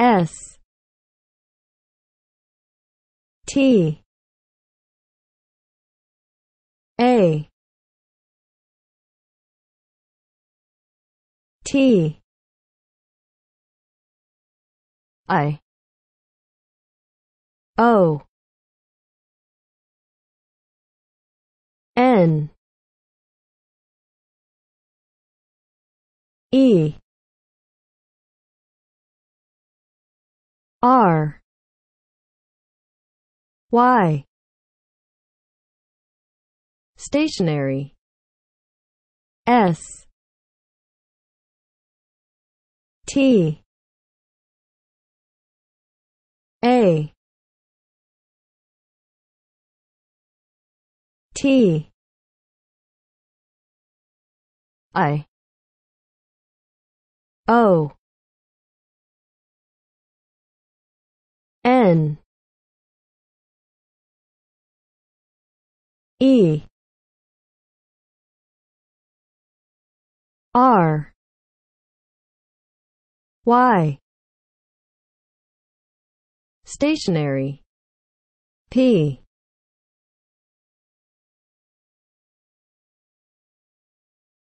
S T A T I O N E R Y stationary S T A T I O N E R Y Stationary P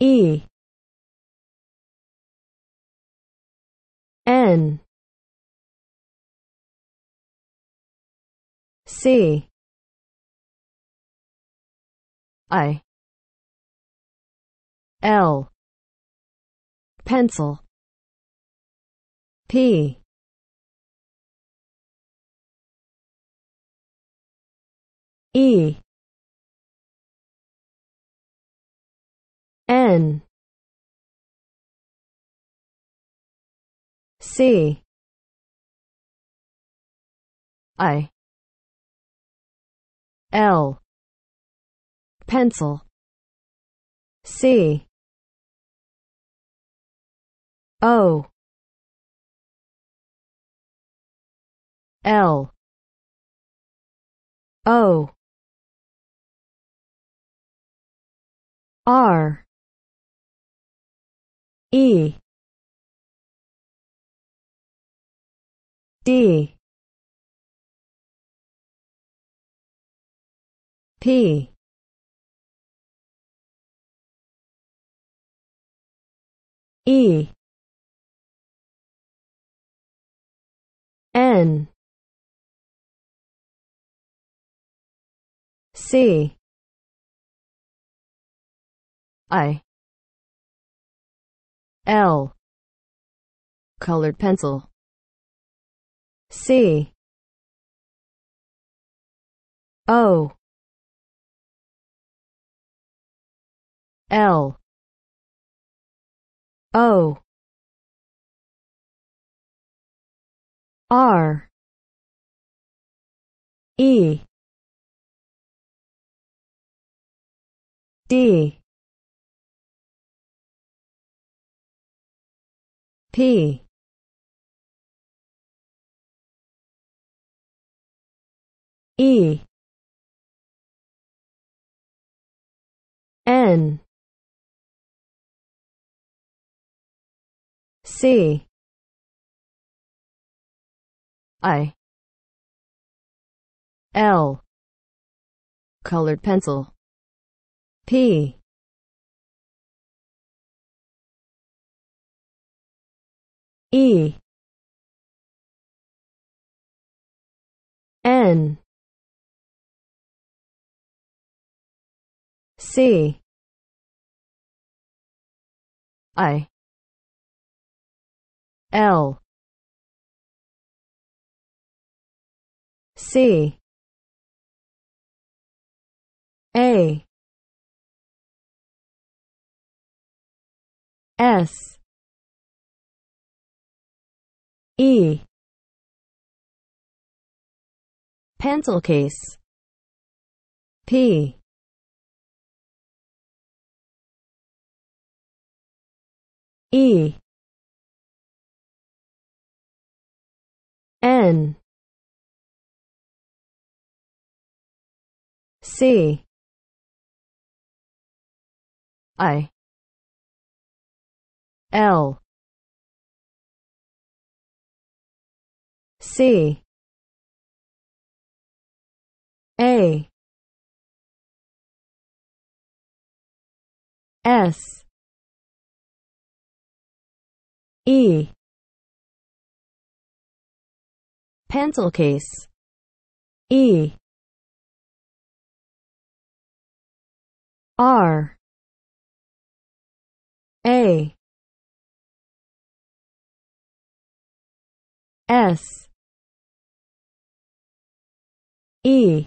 E N C I L pencil P E N C I L pencil C O L O R E D P E N C I L colored pencil C O L O R E D P E N C I L colored pencil P E N C I L C A S E pencil case P E N C I L C A S E pencil case E R A S E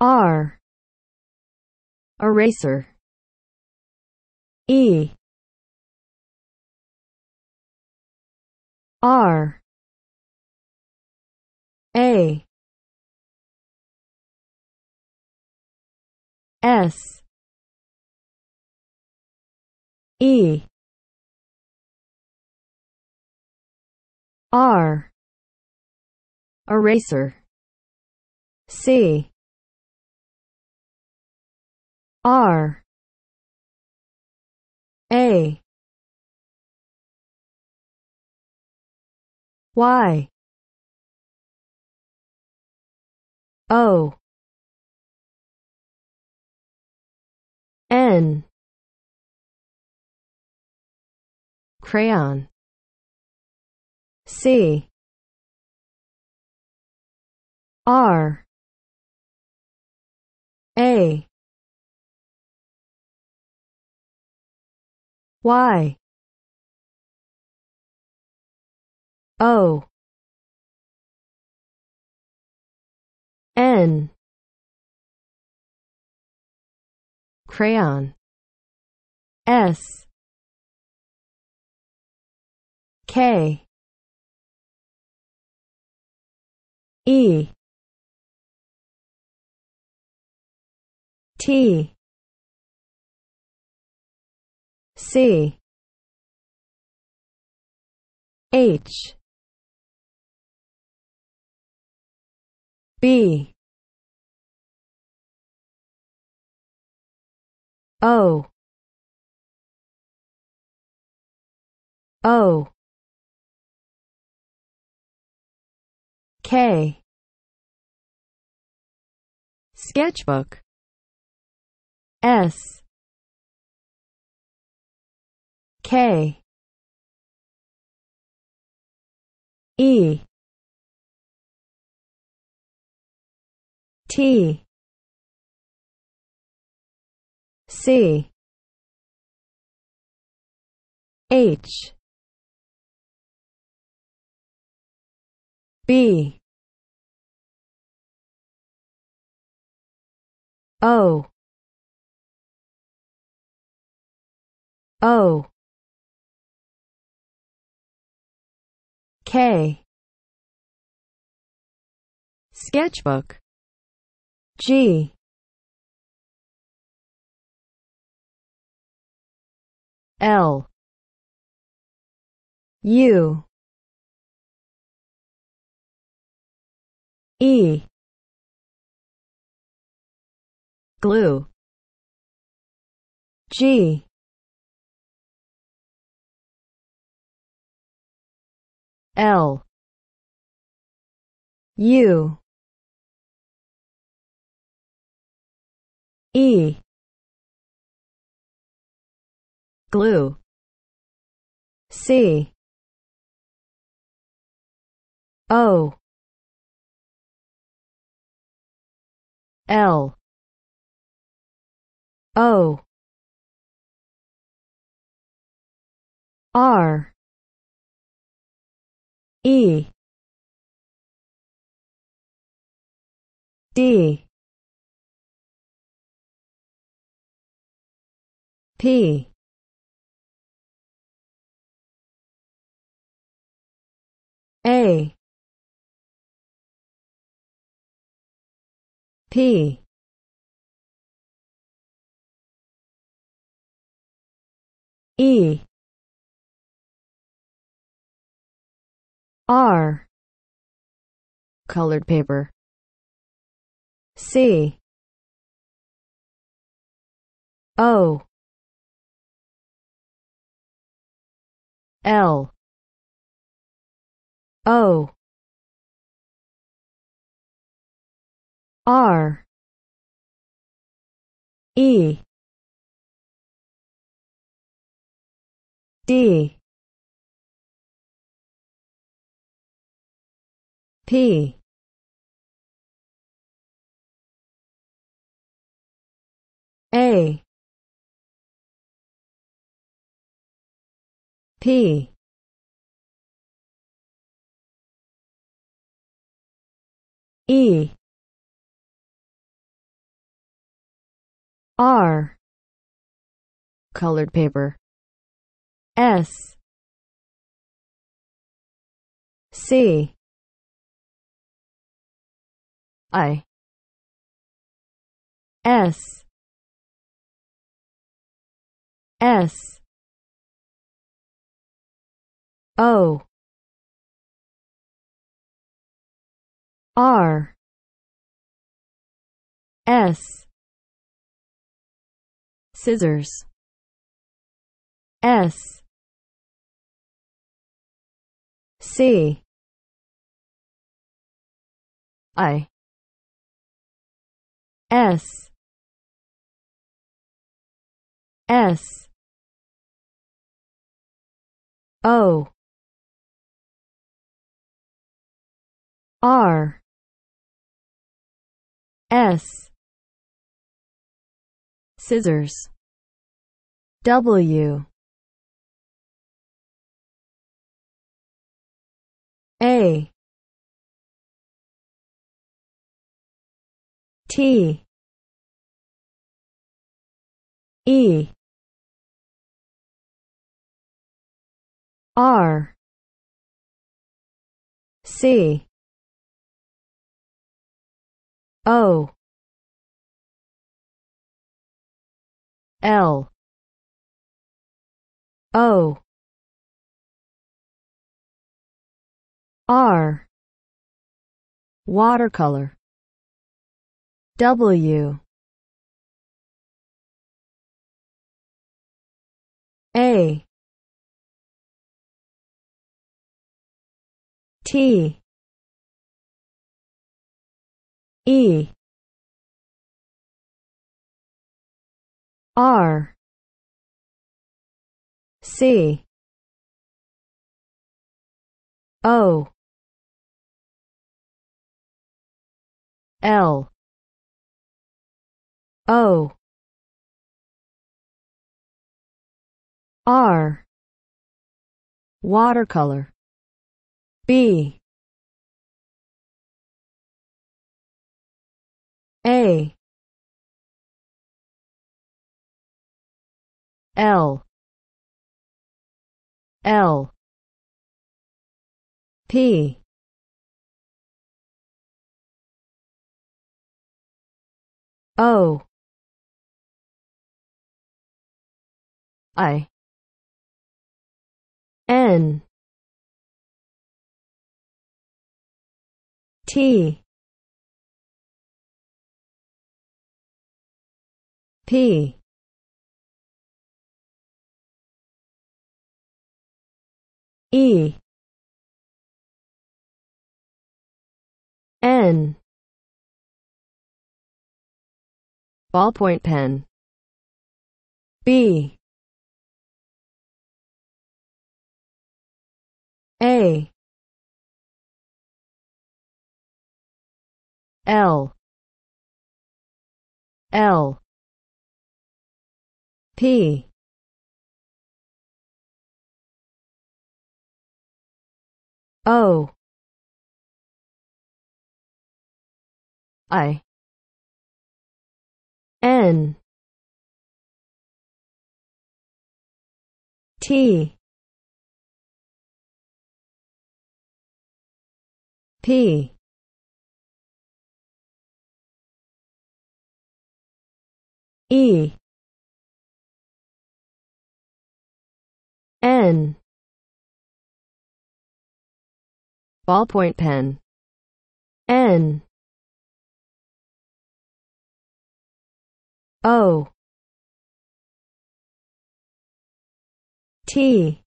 R Eraser E R A S E R Eraser C R A Y O N crayon C R A Y O N crayon S K E T C H B O O K Sketchbook S K E T C H B O O K Sketchbook G L U E glue G L U E glue C O L O R E D P A P E R colored paper C O L O R E D P P E R colored paper S C I S S O R S scissors S C I S S O R S scissors W A T E R C O L O R watercolor W A T E R C O L O R watercolor B A L L P O I N T P E N ballpoint pen B A L L P O I N T P E pen ballpoint pen n o t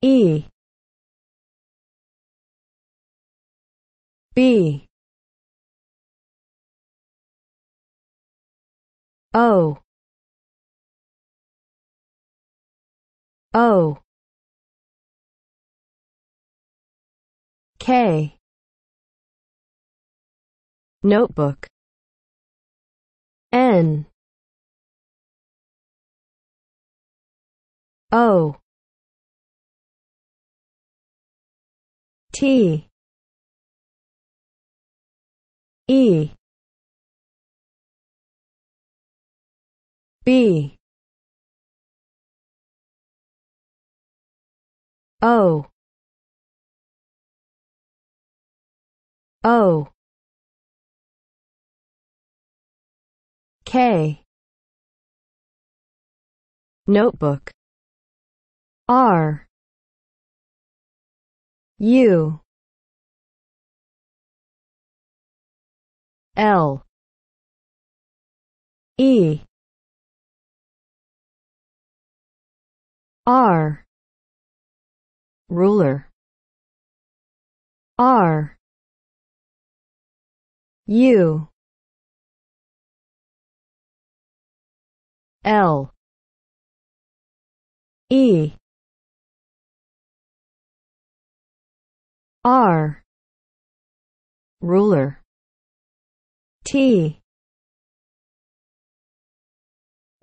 e b o O K Notebook N O T E B O O K Notebook R U L E R ruler R U L E R ruler T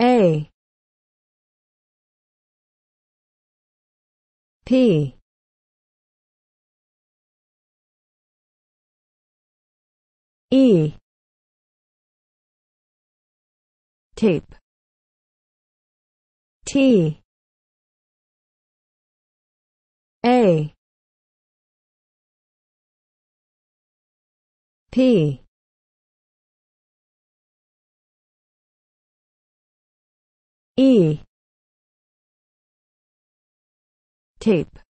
A P E tape T A P E tape